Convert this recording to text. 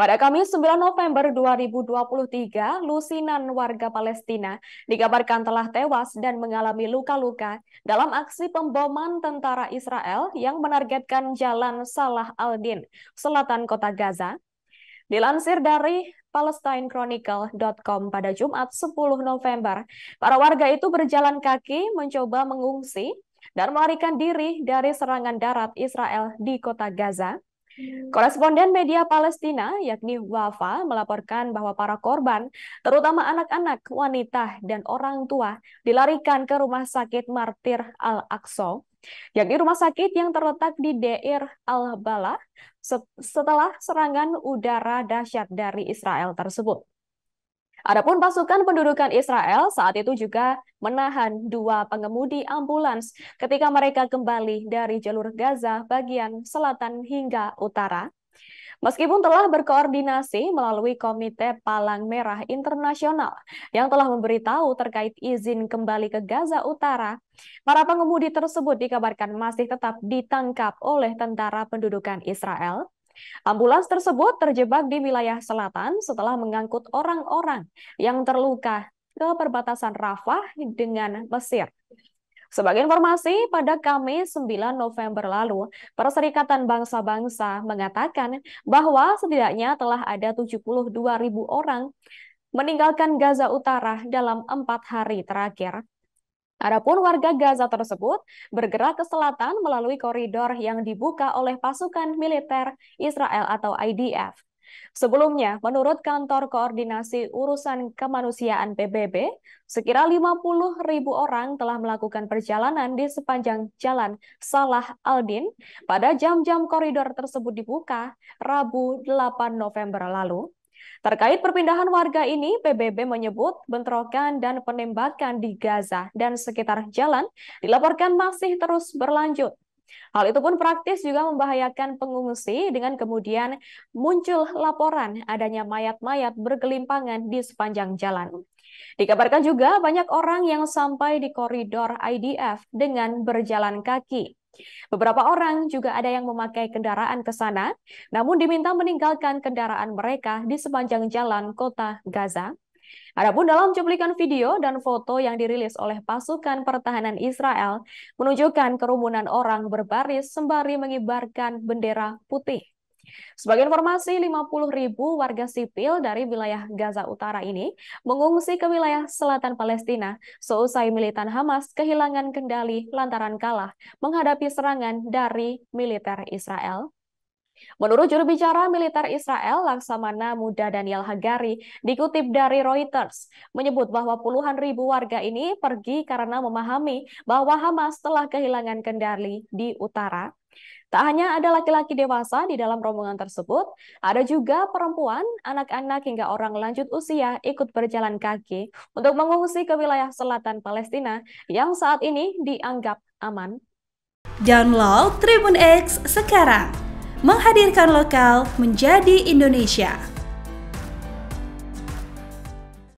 Pada Kamis 9 November 2023, Lusinan warga Palestina dikabarkan telah tewas dan mengalami luka-luka dalam aksi pemboman tentara Israel yang menargetkan jalan Salah al-Din, selatan kota Gaza. Dilansir dari palestinechronicle.com pada Jumat 10 November, para warga itu berjalan kaki mencoba mengungsi dan melarikan diri dari serangan darat Israel di kota Gaza. Koresponden media Palestina, yakni Wafa, melaporkan bahwa para korban, terutama anak-anak, wanita, dan orang tua, dilarikan ke Rumah Sakit Martir Al-Aqsa, yakni rumah sakit yang terletak di Deir Al-Bala setelah serangan udara dahsyat dari Israel tersebut. Adapun pasukan pendudukan Israel saat itu juga menahan dua pengemudi ambulans ketika mereka kembali dari jalur Gaza bagian selatan hingga utara. Meskipun telah berkoordinasi melalui Komite Palang Merah Internasional yang telah memberitahu terkait izin kembali ke Gaza Utara, para pengemudi tersebut dikabarkan masih tetap ditangkap oleh tentara pendudukan Israel Ambulans tersebut terjebak di wilayah selatan setelah mengangkut orang-orang yang terluka ke perbatasan Rafah dengan Mesir. Sebagai informasi, pada Kamis 9 November lalu, Perserikatan Bangsa-Bangsa mengatakan bahwa setidaknya telah ada 72 ribu orang meninggalkan Gaza Utara dalam empat hari terakhir Adapun warga Gaza tersebut bergerak ke selatan melalui koridor yang dibuka oleh pasukan militer Israel atau IDF. Sebelumnya, menurut kantor koordinasi urusan kemanusiaan PBB, sekira 50 ribu orang telah melakukan perjalanan di sepanjang jalan Salah Aldin pada jam-jam koridor tersebut dibuka Rabu 8 November lalu Terkait perpindahan warga ini, PBB menyebut bentrokan dan penembakan di Gaza dan sekitar jalan dilaporkan masih terus berlanjut. Hal itu pun praktis juga membahayakan pengungsi dengan kemudian muncul laporan adanya mayat-mayat bergelimpangan di sepanjang jalan. Dikabarkan juga banyak orang yang sampai di koridor IDF dengan berjalan kaki. Beberapa orang juga ada yang memakai kendaraan ke sana, namun diminta meninggalkan kendaraan mereka di sepanjang jalan kota Gaza. Adapun dalam cuplikan video dan foto yang dirilis oleh pasukan pertahanan Israel menunjukkan kerumunan orang berbaris sembari mengibarkan bendera putih. Sebagai informasi, 50 ribu warga sipil dari wilayah Gaza Utara ini mengungsi ke wilayah selatan Palestina seusai militan Hamas kehilangan kendali lantaran kalah menghadapi serangan dari militer Israel Menurut juru bicara militer Israel, Laksamana Muda Daniel Hagari, dikutip dari Reuters, menyebut bahwa puluhan ribu warga ini pergi karena memahami bahwa Hamas telah kehilangan kendali di utara Tak hanya ada laki-laki dewasa di dalam rombongan tersebut, ada juga perempuan, anak-anak hingga orang lanjut usia ikut berjalan kaki untuk mengungsi ke wilayah selatan Palestina yang saat ini dianggap aman. Download Tribun X sekarang. Menghadirkan lokal menjadi Indonesia.